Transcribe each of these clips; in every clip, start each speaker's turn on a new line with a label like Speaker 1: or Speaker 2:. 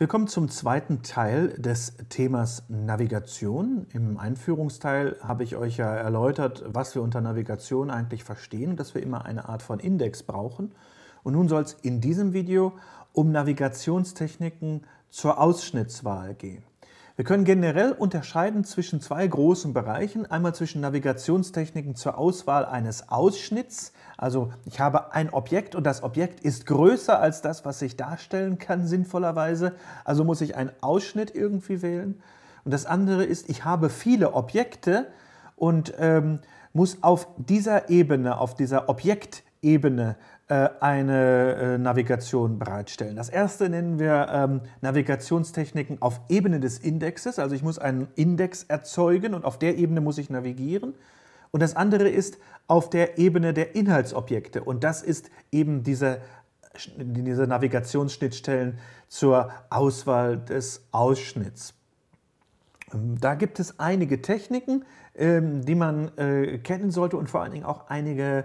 Speaker 1: Willkommen zum zweiten Teil des Themas Navigation. Im Einführungsteil habe ich euch ja erläutert, was wir unter Navigation eigentlich verstehen, dass wir immer eine Art von Index brauchen. Und nun soll es in diesem Video um Navigationstechniken zur Ausschnittswahl gehen. Wir können generell unterscheiden zwischen zwei großen Bereichen. Einmal zwischen Navigationstechniken zur Auswahl eines Ausschnitts. Also ich habe ein Objekt und das Objekt ist größer als das, was ich darstellen kann, sinnvollerweise. Also muss ich einen Ausschnitt irgendwie wählen. Und das andere ist, ich habe viele Objekte und ähm, muss auf dieser Ebene, auf dieser Objektebene äh, eine äh, Navigation bereitstellen. Das erste nennen wir ähm, Navigationstechniken auf Ebene des Indexes. Also ich muss einen Index erzeugen und auf der Ebene muss ich navigieren. Und das andere ist auf der Ebene der Inhaltsobjekte. Und das ist eben diese, diese Navigationsschnittstellen zur Auswahl des Ausschnitts. Ähm, da gibt es einige Techniken, ähm, die man äh, kennen sollte und vor allen Dingen auch einige äh,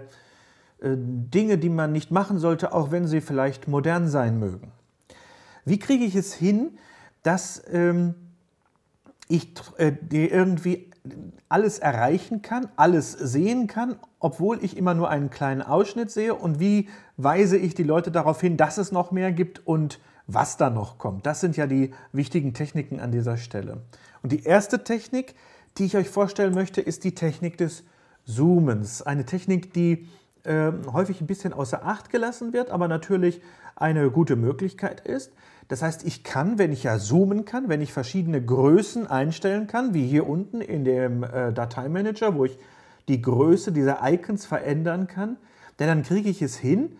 Speaker 1: äh, Dinge, die man nicht machen sollte, auch wenn sie vielleicht modern sein mögen. Wie kriege ich es hin, dass ähm, ich äh, irgendwie alles erreichen kann, alles sehen kann, obwohl ich immer nur einen kleinen Ausschnitt sehe? Und wie weise ich die Leute darauf hin, dass es noch mehr gibt und was da noch kommt? Das sind ja die wichtigen Techniken an dieser Stelle. Und die erste Technik, die ich euch vorstellen möchte, ist die Technik des Zoomens. Eine Technik, die ähm, häufig ein bisschen außer Acht gelassen wird, aber natürlich eine gute Möglichkeit ist. Das heißt, ich kann, wenn ich ja zoomen kann, wenn ich verschiedene Größen einstellen kann, wie hier unten in dem äh, Dateimanager, wo ich die Größe dieser Icons verändern kann, denn dann kriege ich es hin,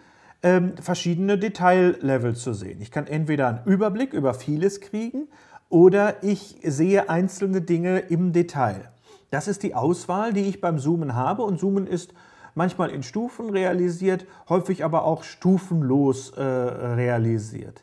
Speaker 1: ähm, verschiedene Detaillevel zu sehen. Ich kann entweder einen Überblick über vieles kriegen oder ich sehe einzelne Dinge im Detail. Das ist die Auswahl, die ich beim Zoomen habe und Zoomen ist manchmal in Stufen realisiert, häufig aber auch stufenlos äh, realisiert.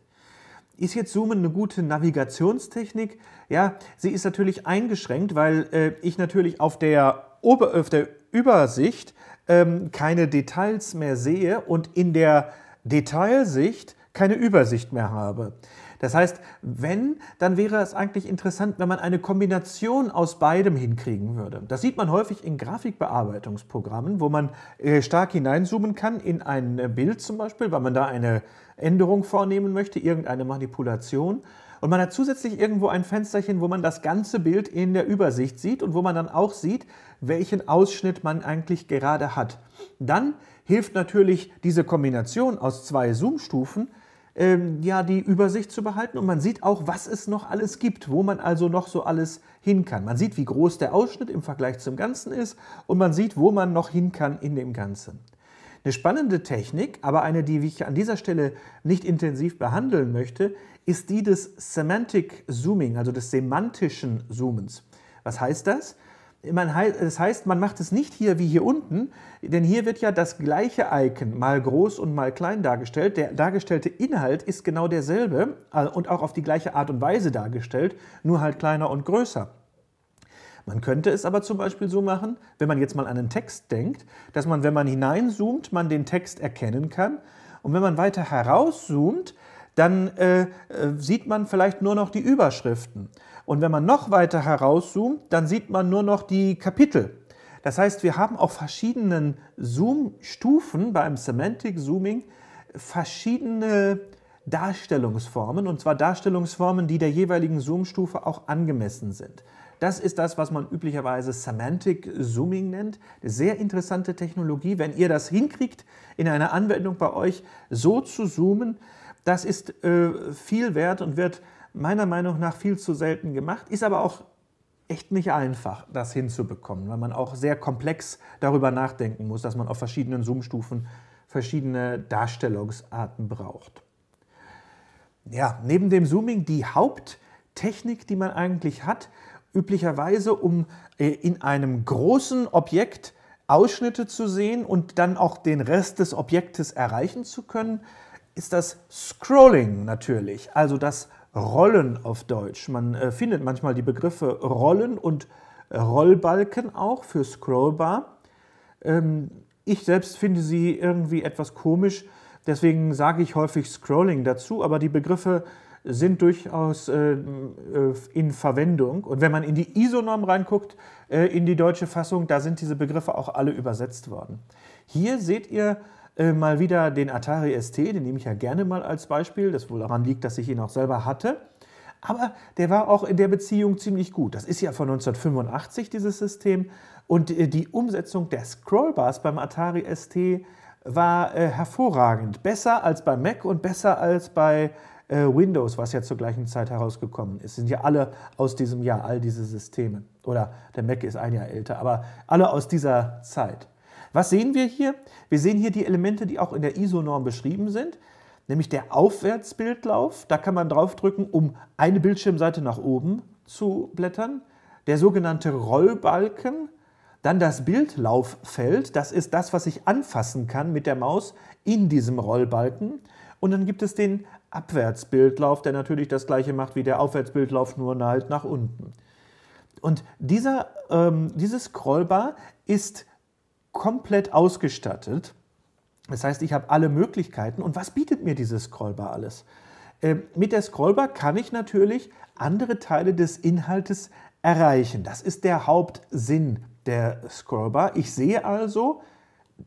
Speaker 1: Ist jetzt Zoomen eine gute Navigationstechnik? Ja, sie ist natürlich eingeschränkt, weil äh, ich natürlich auf der, Ober auf der Übersicht ähm, keine Details mehr sehe und in der Detailsicht keine Übersicht mehr habe. Das heißt, wenn, dann wäre es eigentlich interessant, wenn man eine Kombination aus beidem hinkriegen würde. Das sieht man häufig in Grafikbearbeitungsprogrammen, wo man äh, stark hineinzoomen kann in ein äh, Bild zum Beispiel, weil man da eine Änderung vornehmen möchte, irgendeine Manipulation. Und man hat zusätzlich irgendwo ein Fensterchen, wo man das ganze Bild in der Übersicht sieht und wo man dann auch sieht, welchen Ausschnitt man eigentlich gerade hat. Dann hilft natürlich diese Kombination aus zwei Zoom-Stufen ähm, ja die Übersicht zu behalten und man sieht auch, was es noch alles gibt, wo man also noch so alles hin kann. Man sieht, wie groß der Ausschnitt im Vergleich zum Ganzen ist und man sieht, wo man noch hin kann in dem Ganzen. Eine spannende Technik, aber eine, die ich an dieser Stelle nicht intensiv behandeln möchte, ist die des Semantic Zooming, also des semantischen Zoomens. Was heißt das? das heißt, man macht es nicht hier wie hier unten, denn hier wird ja das gleiche Icon mal groß und mal klein dargestellt. Der dargestellte Inhalt ist genau derselbe äh, und auch auf die gleiche Art und Weise dargestellt, nur halt kleiner und größer. Man könnte es aber zum Beispiel so machen, wenn man jetzt mal an einen Text denkt, dass man, wenn man hineinzoomt, man den Text erkennen kann und wenn man weiter herauszoomt, dann äh, äh, sieht man vielleicht nur noch die Überschriften. Und wenn man noch weiter herauszoomt, dann sieht man nur noch die Kapitel. Das heißt, wir haben auf verschiedenen Zoom-Stufen beim Semantic Zooming verschiedene Darstellungsformen, und zwar Darstellungsformen, die der jeweiligen Zoom-Stufe auch angemessen sind. Das ist das, was man üblicherweise Semantic Zooming nennt. Sehr interessante Technologie. Wenn ihr das hinkriegt, in einer Anwendung bei euch so zu zoomen, das ist äh, viel wert und wird meiner Meinung nach viel zu selten gemacht, ist aber auch echt nicht einfach, das hinzubekommen, weil man auch sehr komplex darüber nachdenken muss, dass man auf verschiedenen Zoom-Stufen verschiedene Darstellungsarten braucht. Ja, neben dem Zooming die Haupttechnik, die man eigentlich hat, üblicherweise, um äh, in einem großen Objekt Ausschnitte zu sehen und dann auch den Rest des Objektes erreichen zu können, ist das Scrolling natürlich, also das Rollen auf Deutsch. Man äh, findet manchmal die Begriffe Rollen und Rollbalken auch für Scrollbar. Ähm, ich selbst finde sie irgendwie etwas komisch, deswegen sage ich häufig Scrolling dazu, aber die Begriffe sind durchaus äh, äh in Verwendung. Und wenn man in die ISO-Norm reinguckt, äh, in die deutsche Fassung, da sind diese Begriffe auch alle übersetzt worden. Hier seht ihr äh, mal wieder den Atari ST, den nehme ich ja gerne mal als Beispiel, das wohl daran liegt, dass ich ihn auch selber hatte. Aber der war auch in der Beziehung ziemlich gut. Das ist ja von 1985 dieses System und äh, die Umsetzung der Scrollbars beim Atari ST war äh, hervorragend. Besser als bei Mac und besser als bei äh, Windows, was ja zur gleichen Zeit herausgekommen ist. Sind ja alle aus diesem Jahr, all diese Systeme. Oder der Mac ist ein Jahr älter, aber alle aus dieser Zeit. Was sehen wir hier? Wir sehen hier die Elemente, die auch in der ISO-Norm beschrieben sind, nämlich der Aufwärtsbildlauf. Da kann man draufdrücken, um eine Bildschirmseite nach oben zu blättern. Der sogenannte Rollbalken, dann das Bildlauffeld, das ist das, was ich anfassen kann mit der Maus in diesem Rollbalken. Und dann gibt es den Abwärtsbildlauf, der natürlich das gleiche macht wie der Aufwärtsbildlauf, nur halt nach unten. Und dieser, ähm, dieses Scrollbar ist komplett ausgestattet. Das heißt, ich habe alle Möglichkeiten. Und was bietet mir diese Scrollbar alles? Ähm, mit der Scrollbar kann ich natürlich andere Teile des Inhaltes erreichen. Das ist der Hauptsinn der Scrollbar. Ich sehe also,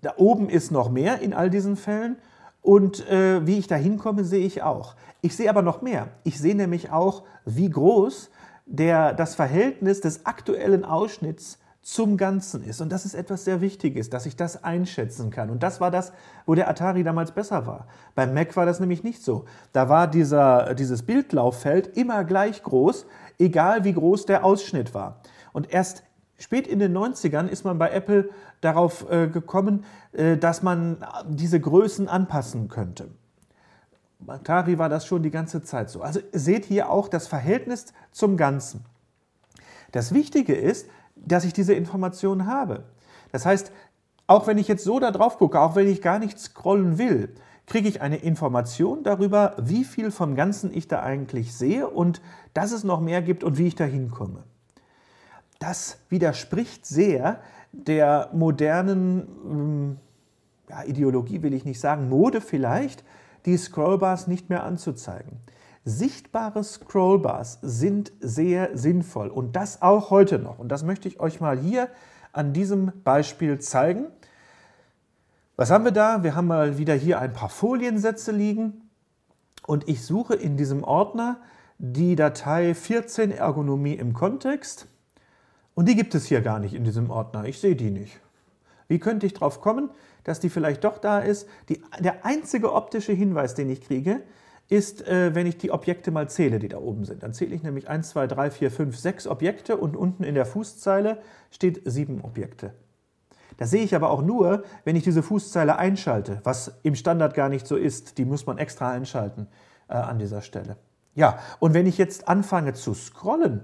Speaker 1: da oben ist noch mehr in all diesen Fällen. Und äh, wie ich da hinkomme, sehe ich auch. Ich sehe aber noch mehr. Ich sehe nämlich auch, wie groß der, das Verhältnis des aktuellen Ausschnitts zum Ganzen ist. Und das ist etwas sehr Wichtiges, dass ich das einschätzen kann. Und das war das, wo der Atari damals besser war. Beim Mac war das nämlich nicht so. Da war dieser, dieses Bildlauffeld immer gleich groß, egal wie groß der Ausschnitt war. Und erst spät in den 90ern ist man bei Apple darauf äh, gekommen, äh, dass man diese Größen anpassen könnte. Atari war das schon die ganze Zeit so. Also seht hier auch das Verhältnis zum Ganzen. Das Wichtige ist, dass ich diese Informationen habe. Das heißt, auch wenn ich jetzt so da drauf gucke, auch wenn ich gar nicht scrollen will, kriege ich eine Information darüber, wie viel vom Ganzen ich da eigentlich sehe und dass es noch mehr gibt und wie ich da hinkomme. Das widerspricht sehr der modernen hm, ja, Ideologie, will ich nicht sagen, Mode vielleicht, die Scrollbars nicht mehr anzuzeigen. Sichtbare Scrollbars sind sehr sinnvoll und das auch heute noch. Und das möchte ich euch mal hier an diesem Beispiel zeigen. Was haben wir da? Wir haben mal wieder hier ein paar Foliensätze liegen und ich suche in diesem Ordner die Datei 14 Ergonomie im Kontext und die gibt es hier gar nicht in diesem Ordner. Ich sehe die nicht. Wie könnte ich darauf kommen, dass die vielleicht doch da ist? Die, der einzige optische Hinweis, den ich kriege, ist, äh, wenn ich die Objekte mal zähle, die da oben sind. Dann zähle ich nämlich 1, 2, 3, 4, 5, 6 Objekte und unten in der Fußzeile steht 7 Objekte. Das sehe ich aber auch nur, wenn ich diese Fußzeile einschalte, was im Standard gar nicht so ist. Die muss man extra einschalten äh, an dieser Stelle. Ja, und wenn ich jetzt anfange zu scrollen,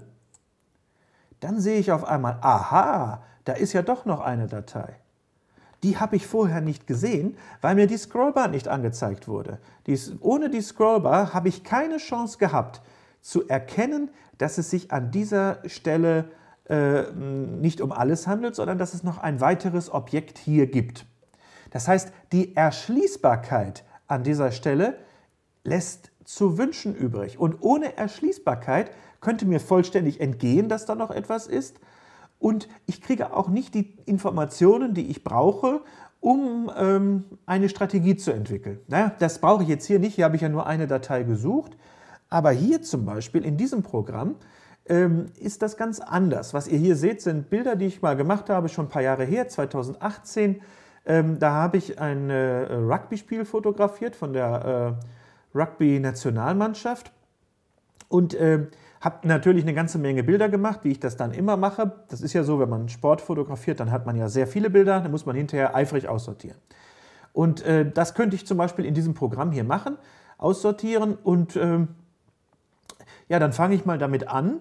Speaker 1: dann sehe ich auf einmal, aha, da ist ja doch noch eine Datei die habe ich vorher nicht gesehen, weil mir die Scrollbar nicht angezeigt wurde. Dies, ohne die Scrollbar habe ich keine Chance gehabt zu erkennen, dass es sich an dieser Stelle äh, nicht um alles handelt, sondern dass es noch ein weiteres Objekt hier gibt. Das heißt, die Erschließbarkeit an dieser Stelle lässt zu wünschen übrig. Und ohne Erschließbarkeit könnte mir vollständig entgehen, dass da noch etwas ist, und ich kriege auch nicht die Informationen, die ich brauche, um ähm, eine Strategie zu entwickeln. Naja, das brauche ich jetzt hier nicht, hier habe ich ja nur eine Datei gesucht, aber hier zum Beispiel in diesem Programm ähm, ist das ganz anders. Was ihr hier seht, sind Bilder, die ich mal gemacht habe, schon ein paar Jahre her, 2018. Ähm, da habe ich ein äh, Rugby-Spiel fotografiert von der äh, Rugby-Nationalmannschaft. Und äh, habe natürlich eine ganze Menge Bilder gemacht, wie ich das dann immer mache. Das ist ja so, wenn man Sport fotografiert, dann hat man ja sehr viele Bilder, dann muss man hinterher eifrig aussortieren. Und äh, das könnte ich zum Beispiel in diesem Programm hier machen, aussortieren und äh, ja, dann fange ich mal damit an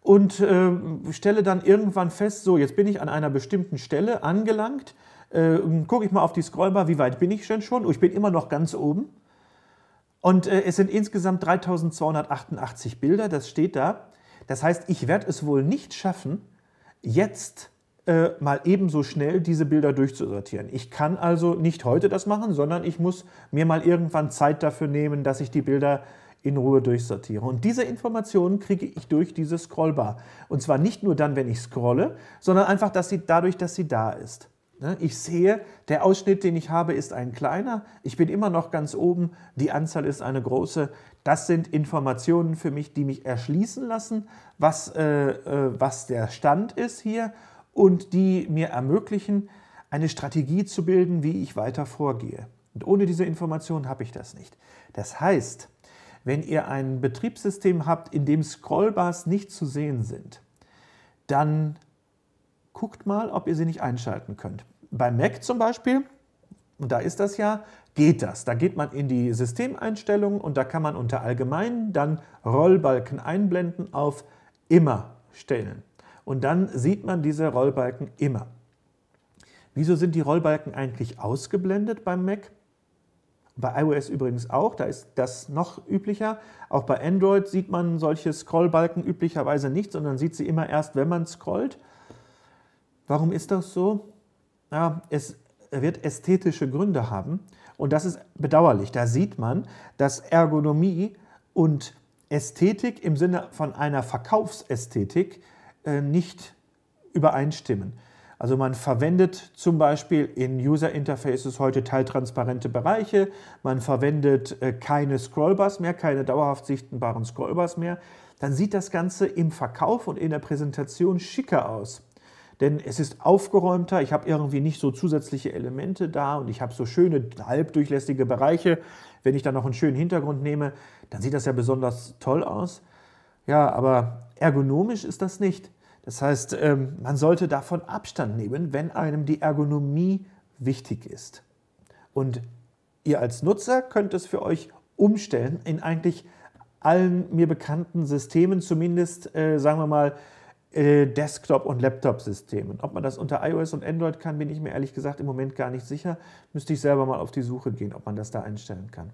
Speaker 1: und äh, stelle dann irgendwann fest, so jetzt bin ich an einer bestimmten Stelle angelangt, äh, gucke ich mal auf die Scrollbar, wie weit bin ich denn schon? Oh, ich bin immer noch ganz oben. Und äh, es sind insgesamt 3288 Bilder, das steht da. Das heißt, ich werde es wohl nicht schaffen, jetzt äh, mal ebenso schnell diese Bilder durchzusortieren. Ich kann also nicht heute das machen, sondern ich muss mir mal irgendwann Zeit dafür nehmen, dass ich die Bilder in Ruhe durchsortiere. Und diese Informationen kriege ich durch diese Scrollbar. Und zwar nicht nur dann, wenn ich scrolle, sondern einfach dass sie, dadurch, dass sie da ist. Ne? Ich sehe, der Ausschnitt, den ich habe, ist ein kleiner. Ich bin immer noch ganz oben. Die Anzahl ist eine große. Das sind Informationen für mich, die mich erschließen lassen, was, äh, äh, was der Stand ist hier und die mir ermöglichen, eine Strategie zu bilden, wie ich weiter vorgehe. Und ohne diese Informationen habe ich das nicht. Das heißt, wenn ihr ein Betriebssystem habt, in dem Scrollbars nicht zu sehen sind, dann guckt mal, ob ihr sie nicht einschalten könnt bei Mac zum Beispiel, und da ist das ja, geht das. Da geht man in die Systemeinstellungen und da kann man unter Allgemein dann Rollbalken einblenden auf immer stellen. Und dann sieht man diese Rollbalken immer. Wieso sind die Rollbalken eigentlich ausgeblendet beim Mac? Bei iOS übrigens auch, da ist das noch üblicher. Auch bei Android sieht man solche Scrollbalken üblicherweise nicht, sondern sieht sie immer erst, wenn man scrollt. Warum ist das so? ja, es wird ästhetische Gründe haben. Und das ist bedauerlich. Da sieht man, dass Ergonomie und Ästhetik im Sinne von einer Verkaufsästhetik äh, nicht übereinstimmen. Also man verwendet zum Beispiel in User Interfaces heute teiltransparente Bereiche, man verwendet äh, keine Scrollbars mehr, keine dauerhaft sichtbaren Scrollbars mehr. Dann sieht das Ganze im Verkauf und in der Präsentation schicker aus denn es ist aufgeräumter, ich habe irgendwie nicht so zusätzliche Elemente da und ich habe so schöne halbdurchlässige Bereiche. Wenn ich dann noch einen schönen Hintergrund nehme, dann sieht das ja besonders toll aus. Ja, aber ergonomisch ist das nicht. Das heißt, ähm, man sollte davon Abstand nehmen, wenn einem die Ergonomie wichtig ist. Und ihr als Nutzer könnt es für euch umstellen in eigentlich allen mir bekannten Systemen, zumindest, äh, sagen wir mal, äh, Desktop- und Laptop-Systemen. Ob man das unter iOS und Android kann, bin ich mir ehrlich gesagt im Moment gar nicht sicher. Müsste ich selber mal auf die Suche gehen, ob man das da einstellen kann.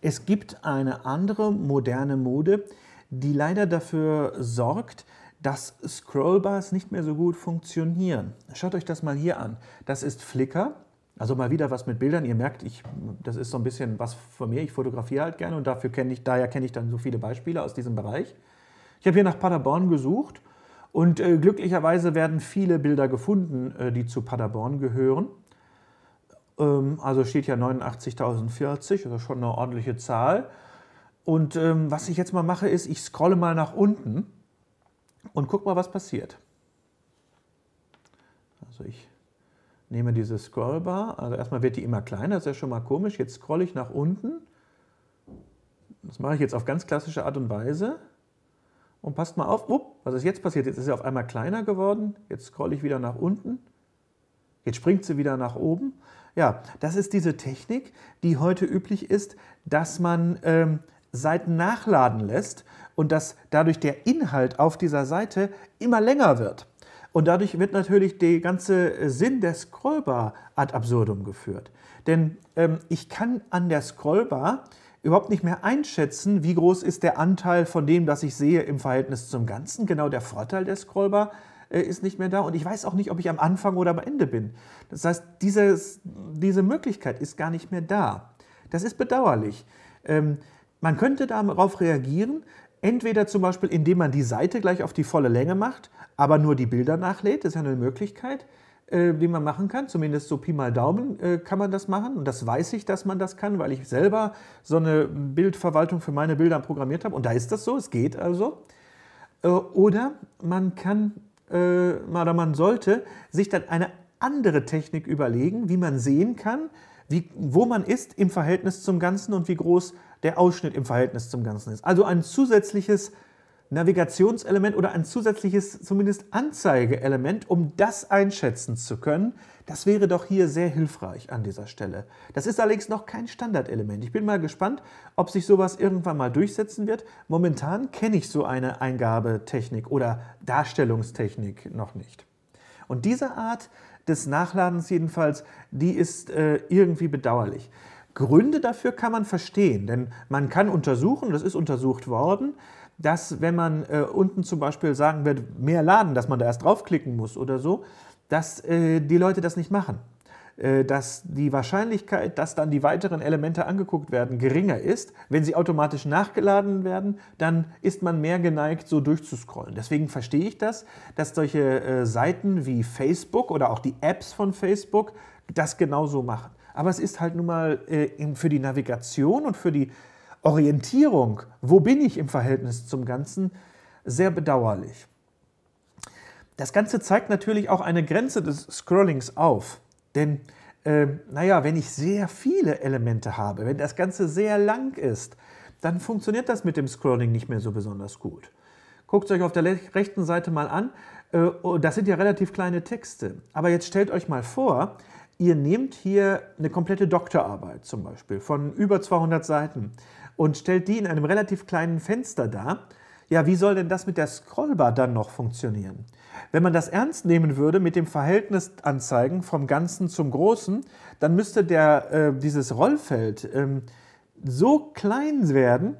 Speaker 1: Es gibt eine andere moderne Mode, die leider dafür sorgt, dass Scrollbars nicht mehr so gut funktionieren. Schaut euch das mal hier an. Das ist Flickr. Also mal wieder was mit Bildern. Ihr merkt, ich, das ist so ein bisschen was von mir. Ich fotografiere halt gerne und dafür kenne ich, daher kenne ich dann so viele Beispiele aus diesem Bereich. Ich habe hier nach Paderborn gesucht und äh, glücklicherweise werden viele Bilder gefunden, äh, die zu Paderborn gehören. Ähm, also steht ja 89.040, also schon eine ordentliche Zahl. Und ähm, was ich jetzt mal mache, ist, ich scrolle mal nach unten und gucke mal, was passiert. Also ich nehme diese Scrollbar, also erstmal wird die immer kleiner, das ist ja schon mal komisch. Jetzt scrolle ich nach unten. Das mache ich jetzt auf ganz klassische Art und Weise und passt mal auf, upp, was ist jetzt passiert? Jetzt ist sie auf einmal kleiner geworden, jetzt scrolle ich wieder nach unten, jetzt springt sie wieder nach oben. Ja, das ist diese Technik, die heute üblich ist, dass man ähm, Seiten nachladen lässt und dass dadurch der Inhalt auf dieser Seite immer länger wird. Und dadurch wird natürlich der ganze äh, Sinn der Scrollbar ad absurdum geführt. Denn ähm, ich kann an der Scrollbar überhaupt nicht mehr einschätzen, wie groß ist der Anteil von dem, was ich sehe, im Verhältnis zum Ganzen. Genau der Vorteil der Scrollbar äh, ist nicht mehr da und ich weiß auch nicht, ob ich am Anfang oder am Ende bin. Das heißt, dieses, diese Möglichkeit ist gar nicht mehr da. Das ist bedauerlich. Ähm, man könnte darauf reagieren, entweder zum Beispiel, indem man die Seite gleich auf die volle Länge macht, aber nur die Bilder nachlädt, das ist ja eine Möglichkeit den äh, man machen kann. Zumindest so Pi mal Daumen äh, kann man das machen. Und das weiß ich, dass man das kann, weil ich selber so eine Bildverwaltung für meine Bilder programmiert habe. Und da ist das so, es geht also. Äh, oder man kann, äh, oder man sollte sich dann eine andere Technik überlegen, wie man sehen kann, wie, wo man ist im Verhältnis zum Ganzen und wie groß der Ausschnitt im Verhältnis zum Ganzen ist. Also ein zusätzliches Navigationselement oder ein zusätzliches zumindest Anzeigeelement, um das einschätzen zu können. Das wäre doch hier sehr hilfreich an dieser Stelle. Das ist allerdings noch kein Standardelement. Ich bin mal gespannt, ob sich sowas irgendwann mal durchsetzen wird. Momentan kenne ich so eine Eingabetechnik oder Darstellungstechnik noch nicht. Und diese Art des Nachladens jedenfalls, die ist äh, irgendwie bedauerlich. Gründe dafür kann man verstehen, denn man kann untersuchen, das ist untersucht worden, dass wenn man äh, unten zum Beispiel sagen wird, mehr laden, dass man da erst draufklicken muss oder so, dass äh, die Leute das nicht machen. Äh, dass die Wahrscheinlichkeit, dass dann die weiteren Elemente angeguckt werden, geringer ist. Wenn sie automatisch nachgeladen werden, dann ist man mehr geneigt, so durchzuscrollen. Deswegen verstehe ich das, dass solche äh, Seiten wie Facebook oder auch die Apps von Facebook das genauso machen. Aber es ist halt nun mal äh, für die Navigation und für die Orientierung, wo bin ich im Verhältnis zum Ganzen, sehr bedauerlich. Das Ganze zeigt natürlich auch eine Grenze des Scrollings auf, denn äh, naja, wenn ich sehr viele Elemente habe, wenn das Ganze sehr lang ist, dann funktioniert das mit dem Scrolling nicht mehr so besonders gut. Guckt euch auf der rechten Seite mal an, äh, oh, das sind ja relativ kleine Texte. Aber jetzt stellt euch mal vor, ihr nehmt hier eine komplette Doktorarbeit zum Beispiel von über 200 Seiten und stellt die in einem relativ kleinen Fenster dar. Ja, wie soll denn das mit der Scrollbar dann noch funktionieren? Wenn man das ernst nehmen würde mit dem Verhältnisanzeigen vom Ganzen zum Großen, dann müsste der, äh, dieses Rollfeld ähm, so klein werden,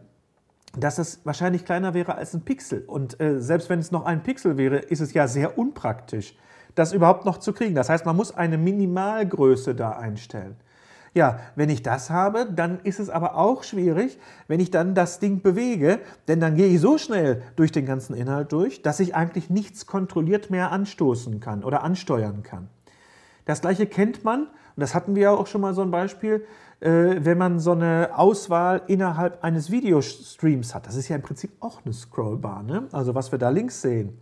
Speaker 1: dass es wahrscheinlich kleiner wäre als ein Pixel. Und äh, selbst wenn es noch ein Pixel wäre, ist es ja sehr unpraktisch, das überhaupt noch zu kriegen. Das heißt, man muss eine Minimalgröße da einstellen. Ja, wenn ich das habe, dann ist es aber auch schwierig, wenn ich dann das Ding bewege, denn dann gehe ich so schnell durch den ganzen Inhalt durch, dass ich eigentlich nichts kontrolliert mehr anstoßen kann oder ansteuern kann. Das gleiche kennt man, und das hatten wir ja auch schon mal so ein Beispiel, äh, wenn man so eine Auswahl innerhalb eines Videostreams hat. Das ist ja im Prinzip auch eine Scrollbar, ne? also was wir da links sehen.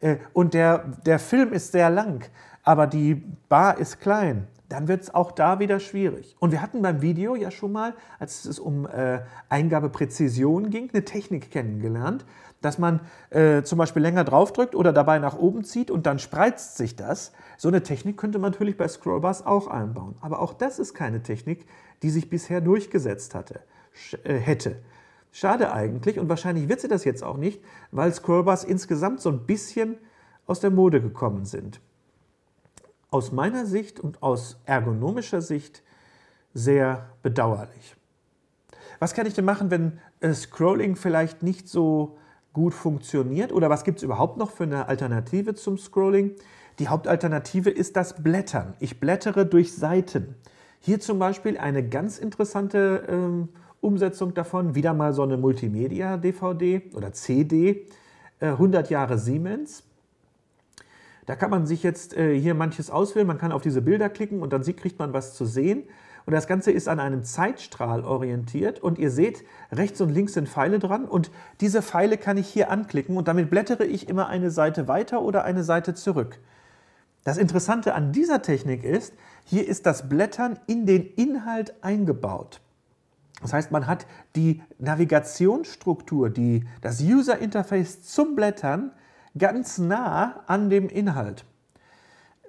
Speaker 1: Äh, und der, der Film ist sehr lang, aber die Bar ist klein dann wird es auch da wieder schwierig. Und wir hatten beim Video ja schon mal, als es um äh, Eingabepräzision ging, eine Technik kennengelernt, dass man äh, zum Beispiel länger draufdrückt oder dabei nach oben zieht und dann spreizt sich das. So eine Technik könnte man natürlich bei Scrollbars auch einbauen. Aber auch das ist keine Technik, die sich bisher durchgesetzt hatte, äh, hätte. Schade eigentlich und wahrscheinlich wird sie das jetzt auch nicht, weil Scrollbars insgesamt so ein bisschen aus der Mode gekommen sind aus meiner Sicht und aus ergonomischer Sicht sehr bedauerlich. Was kann ich denn machen, wenn äh, Scrolling vielleicht nicht so gut funktioniert? Oder was gibt es überhaupt noch für eine Alternative zum Scrolling? Die Hauptalternative ist das Blättern. Ich blättere durch Seiten. Hier zum Beispiel eine ganz interessante ähm, Umsetzung davon. Wieder mal so eine Multimedia-DVD oder CD. Äh, 100 Jahre Siemens. Da kann man sich jetzt äh, hier manches auswählen, man kann auf diese Bilder klicken und dann kriegt man was zu sehen. Und das Ganze ist an einem Zeitstrahl orientiert und ihr seht, rechts und links sind Pfeile dran und diese Pfeile kann ich hier anklicken und damit blättere ich immer eine Seite weiter oder eine Seite zurück. Das Interessante an dieser Technik ist, hier ist das Blättern in den Inhalt eingebaut. Das heißt, man hat die Navigationsstruktur, die, das User Interface zum Blättern ganz nah an dem Inhalt.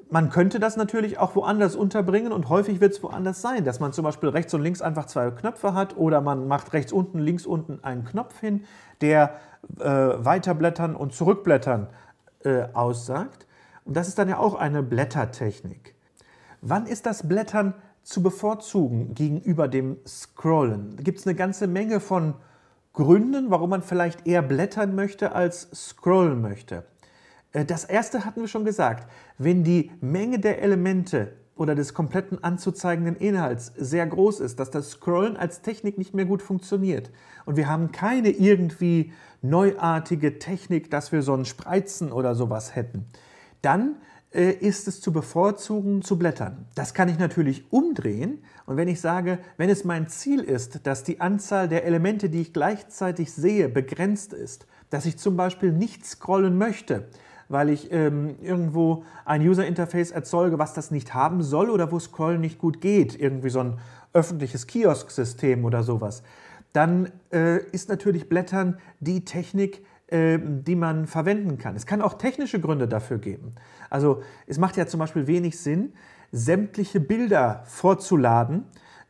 Speaker 1: Man könnte das natürlich auch woanders unterbringen und häufig wird es woanders sein, dass man zum Beispiel rechts und links einfach zwei Knöpfe hat oder man macht rechts unten, links unten einen Knopf hin, der äh, weiterblättern und zurückblättern äh, aussagt. Und das ist dann ja auch eine Blättertechnik. Wann ist das Blättern zu bevorzugen gegenüber dem Scrollen? Da gibt es eine ganze Menge von Gründen, warum man vielleicht eher blättern möchte als scrollen möchte. Äh, das erste hatten wir schon gesagt. Wenn die Menge der Elemente oder des kompletten anzuzeigenden Inhalts sehr groß ist, dass das Scrollen als Technik nicht mehr gut funktioniert und wir haben keine irgendwie neuartige Technik, dass wir so einen Spreizen oder sowas hätten, dann äh, ist es zu bevorzugen, zu blättern. Das kann ich natürlich umdrehen. Und wenn ich sage, wenn es mein Ziel ist, dass die Anzahl der Elemente, die ich gleichzeitig sehe, begrenzt ist, dass ich zum Beispiel nicht scrollen möchte, weil ich ähm, irgendwo ein User-Interface erzeuge, was das nicht haben soll oder wo Scrollen nicht gut geht, irgendwie so ein öffentliches Kiosksystem oder sowas, dann äh, ist natürlich Blättern die Technik, ähm, die man verwenden kann. Es kann auch technische Gründe dafür geben. Also es macht ja zum Beispiel wenig Sinn, sämtliche Bilder vorzuladen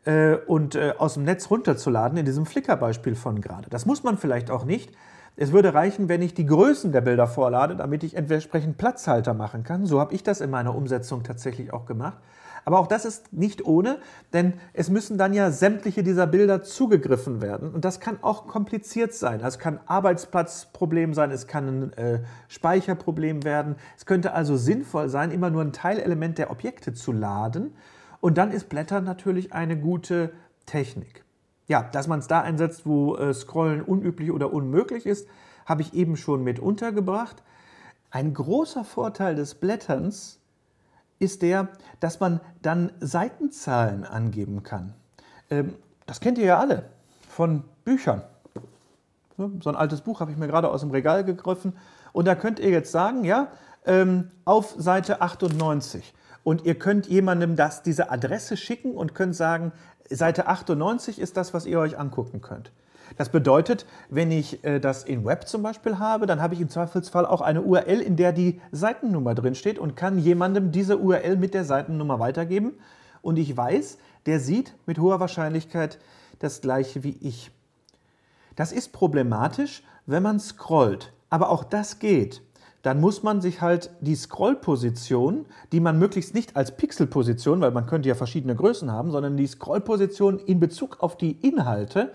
Speaker 1: äh, und äh, aus dem Netz runterzuladen, in diesem Flickr-Beispiel von gerade. Das muss man vielleicht auch nicht. Es würde reichen, wenn ich die Größen der Bilder vorlade, damit ich entsprechend Platzhalter machen kann. So habe ich das in meiner Umsetzung tatsächlich auch gemacht. Aber auch das ist nicht ohne, denn es müssen dann ja sämtliche dieser Bilder zugegriffen werden. Und das kann auch kompliziert sein. Das also kann Arbeitsplatzproblem sein, es kann ein äh, Speicherproblem werden. Es könnte also sinnvoll sein, immer nur ein Teilelement der Objekte zu laden. Und dann ist Blättern natürlich eine gute Technik. Ja, dass man es da einsetzt, wo äh, Scrollen unüblich oder unmöglich ist, habe ich eben schon mit untergebracht. Ein großer Vorteil des Blätterns ist der, dass man dann Seitenzahlen angeben kann. Ähm, das kennt ihr ja alle von Büchern. So ein altes Buch habe ich mir gerade aus dem Regal gegriffen. Und da könnt ihr jetzt sagen, ja, ähm, auf Seite 98. Und ihr könnt jemandem das, diese Adresse schicken und könnt sagen, Seite 98 ist das, was ihr euch angucken könnt. Das bedeutet, wenn ich äh, das in Web zum Beispiel habe, dann habe ich im Zweifelsfall auch eine URL, in der die Seitennummer drinsteht und kann jemandem diese URL mit der Seitennummer weitergeben. Und ich weiß, der sieht mit hoher Wahrscheinlichkeit das gleiche wie ich. Das ist problematisch, wenn man scrollt. Aber auch das geht. Dann muss man sich halt die Scrollposition, die man möglichst nicht als Pixelposition, weil man könnte ja verschiedene Größen haben, sondern die Scrollposition in Bezug auf die Inhalte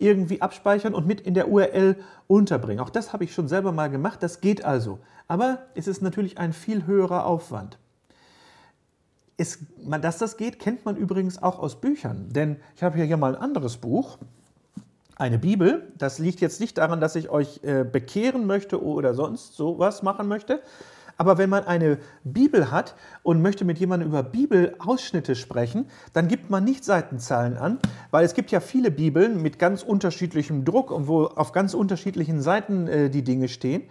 Speaker 1: irgendwie abspeichern und mit in der URL unterbringen. Auch das habe ich schon selber mal gemacht, das geht also. Aber es ist natürlich ein viel höherer Aufwand. Es, dass das geht, kennt man übrigens auch aus Büchern. Denn ich habe hier mal ein anderes Buch, eine Bibel. Das liegt jetzt nicht daran, dass ich euch äh, bekehren möchte oder sonst sowas machen möchte, aber wenn man eine Bibel hat und möchte mit jemandem über Bibelausschnitte sprechen, dann gibt man nicht Seitenzahlen an, weil es gibt ja viele Bibeln mit ganz unterschiedlichem Druck und wo auf ganz unterschiedlichen Seiten äh, die Dinge stehen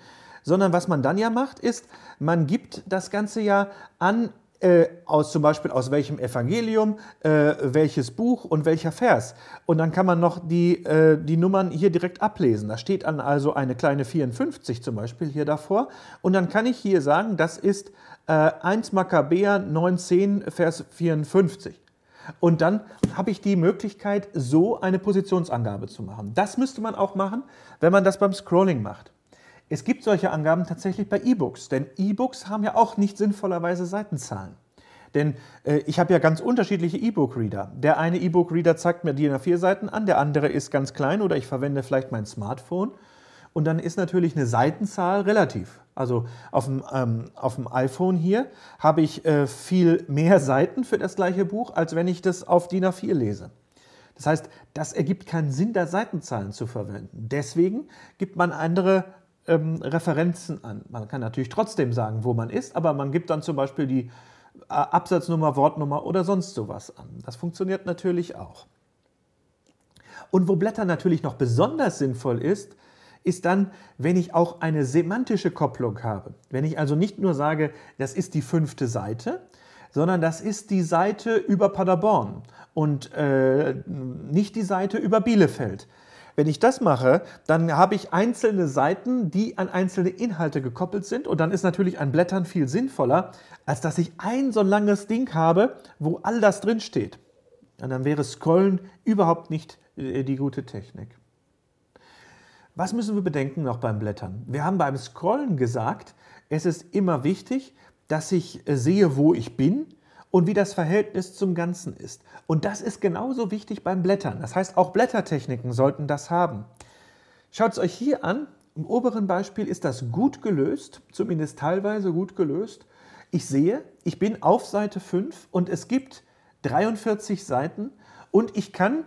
Speaker 1: sondern was man dann ja macht, ist, man gibt das Ganze ja an äh, aus zum Beispiel aus welchem Evangelium, äh, welches Buch und welcher Vers. Und dann kann man noch die, äh, die Nummern hier direkt ablesen. Da steht dann also eine kleine 54 zum Beispiel hier davor. Und dann kann ich hier sagen, das ist 1 äh, Makkabäer 19, Vers 54. Und dann habe ich die Möglichkeit, so eine Positionsangabe zu machen. Das müsste man auch machen, wenn man das beim Scrolling macht. Es gibt solche Angaben tatsächlich bei E-Books, denn E-Books haben ja auch nicht sinnvollerweise Seitenzahlen. Denn äh, ich habe ja ganz unterschiedliche E-Book-Reader. Der eine E-Book-Reader zeigt mir DIN A4-Seiten an, der andere ist ganz klein oder ich verwende vielleicht mein Smartphone. Und dann ist natürlich eine Seitenzahl relativ. Also auf dem, ähm, auf dem iPhone hier habe ich äh, viel mehr Seiten für das gleiche Buch, als wenn ich das auf DIN A4 lese. Das heißt, das ergibt keinen Sinn, da Seitenzahlen zu verwenden. Deswegen gibt man andere ähm, Referenzen an. Man kann natürlich trotzdem sagen, wo man ist, aber man gibt dann zum Beispiel die äh, Absatznummer, Wortnummer oder sonst sowas an. Das funktioniert natürlich auch. Und wo Blätter natürlich noch besonders sinnvoll ist, ist dann, wenn ich auch eine semantische Kopplung habe. Wenn ich also nicht nur sage, das ist die fünfte Seite, sondern das ist die Seite über Paderborn und äh, nicht die Seite über Bielefeld. Wenn ich das mache, dann habe ich einzelne Seiten, die an einzelne Inhalte gekoppelt sind und dann ist natürlich ein Blättern viel sinnvoller, als dass ich ein so langes Ding habe, wo all das drinsteht. Und dann wäre Scrollen überhaupt nicht äh, die gute Technik. Was müssen wir bedenken noch beim Blättern? Wir haben beim Scrollen gesagt, es ist immer wichtig, dass ich äh, sehe, wo ich bin, und wie das Verhältnis zum Ganzen ist. Und das ist genauso wichtig beim Blättern. Das heißt, auch Blättertechniken sollten das haben. Schaut es euch hier an. Im oberen Beispiel ist das gut gelöst, zumindest teilweise gut gelöst. Ich sehe, ich bin auf Seite 5 und es gibt 43 Seiten und ich kann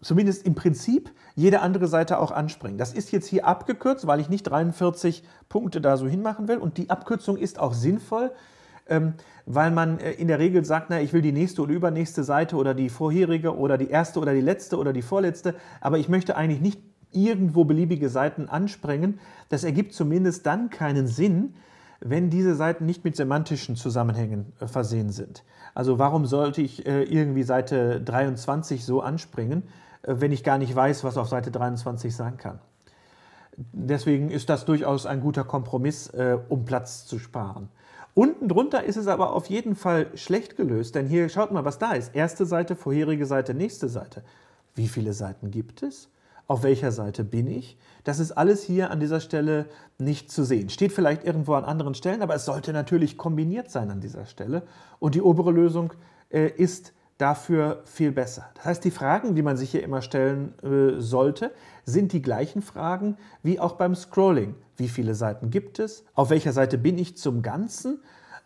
Speaker 1: zumindest im Prinzip jede andere Seite auch anspringen. Das ist jetzt hier abgekürzt, weil ich nicht 43 Punkte da so hinmachen will und die Abkürzung ist auch sinnvoll, ähm, weil man äh, in der Regel sagt, na, ich will die nächste oder übernächste Seite oder die vorherige oder die erste oder die letzte oder die vorletzte, aber ich möchte eigentlich nicht irgendwo beliebige Seiten ansprengen. Das ergibt zumindest dann keinen Sinn, wenn diese Seiten nicht mit semantischen Zusammenhängen äh, versehen sind. Also warum sollte ich äh, irgendwie Seite 23 so anspringen, wenn ich gar nicht weiß, was auf Seite 23 sein kann? Deswegen ist das durchaus ein guter Kompromiss, um Platz zu sparen. Unten drunter ist es aber auf jeden Fall schlecht gelöst, denn hier schaut mal, was da ist. Erste Seite, vorherige Seite, nächste Seite. Wie viele Seiten gibt es? Auf welcher Seite bin ich? Das ist alles hier an dieser Stelle nicht zu sehen. Steht vielleicht irgendwo an anderen Stellen, aber es sollte natürlich kombiniert sein an dieser Stelle. Und die obere Lösung äh, ist dafür viel besser. Das heißt, die Fragen, die man sich hier immer stellen äh, sollte, sind die gleichen Fragen wie auch beim Scrolling. Wie viele Seiten gibt es? Auf welcher Seite bin ich zum Ganzen?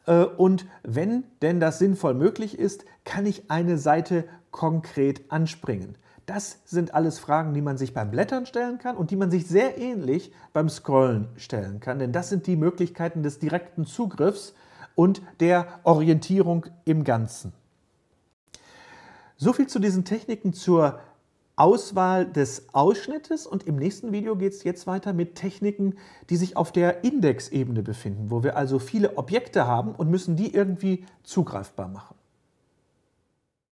Speaker 1: Äh, und wenn denn das sinnvoll möglich ist, kann ich eine Seite konkret anspringen? Das sind alles Fragen, die man sich beim Blättern stellen kann und die man sich sehr ähnlich beim Scrollen stellen kann, denn das sind die Möglichkeiten des direkten Zugriffs und der Orientierung im Ganzen. So viel zu diesen Techniken zur Auswahl des Ausschnittes und im nächsten Video geht es jetzt weiter mit Techniken, die sich auf der Indexebene befinden, wo wir also viele Objekte haben und müssen die irgendwie zugreifbar machen.